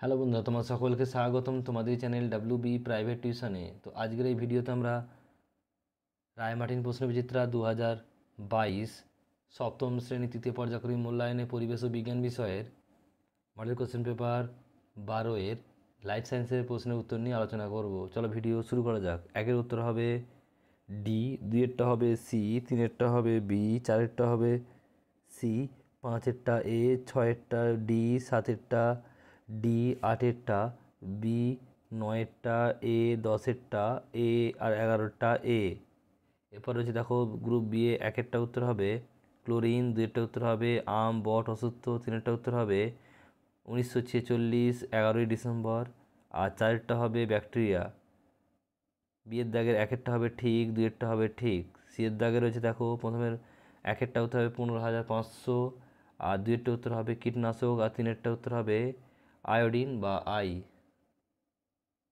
hello বন্ধুরা তোমার সকলকে স্বাগতম তোমাদের চ্যানেল ডাব্লিউ বি প্রাইভেট টিউশনে তো আজকের এই ভিডিওতে আমরা রায়মার্টিন প্রশ্নবিচিত্রা দু হাজার বাইশ সপ্তম শ্রেণী তৃতীয় পর্যায়ক্রমী মূল্যায়নে পরিবেশ ও বিজ্ঞান বিষয়ের মডেল কোশ্চেন পেপার বারোয়ের লাইফ সায়েন্সের প্রশ্নের উত্তর নিয়ে আলোচনা করব চলো ভিডিও শুরু করা যাক একের উত্তর হবে ডি দুইয়েরটা হবে সি তিনেরটা হবে বি চারেরটা হবে সি পাঁচেরটা এ ছয়েরটা ডি সাতেরটা ডি আটেরটা বি নয়েরটা এ দশেরটা এ আর এগারোটা এ এরপর রয়েছে দেখো গ্রুপ বি এ একেরটা উত্তর হবে ক্লোরিন দুইটা উত্তর হবে আম বট অসুস্থ তিনেরটা উত্তর হবে উনিশশো ছেচল্লিশ এগারোই ডিসেম্বর আর চারেরটা হবে ব্যাকটেরিয়া বিয়ের দাগের একেরটা হবে ঠিক দুইয়েরটা হবে ঠিক সিয়ের দাগের রয়েছে দেখো প্রথমের একেরটা উত্তর হবে পনেরো হাজার পাঁচশো আর দুয়েরটা উত্তর হবে কীটনাশক আর তিনেরটা উত্তর হবে আয়োডিন বা আই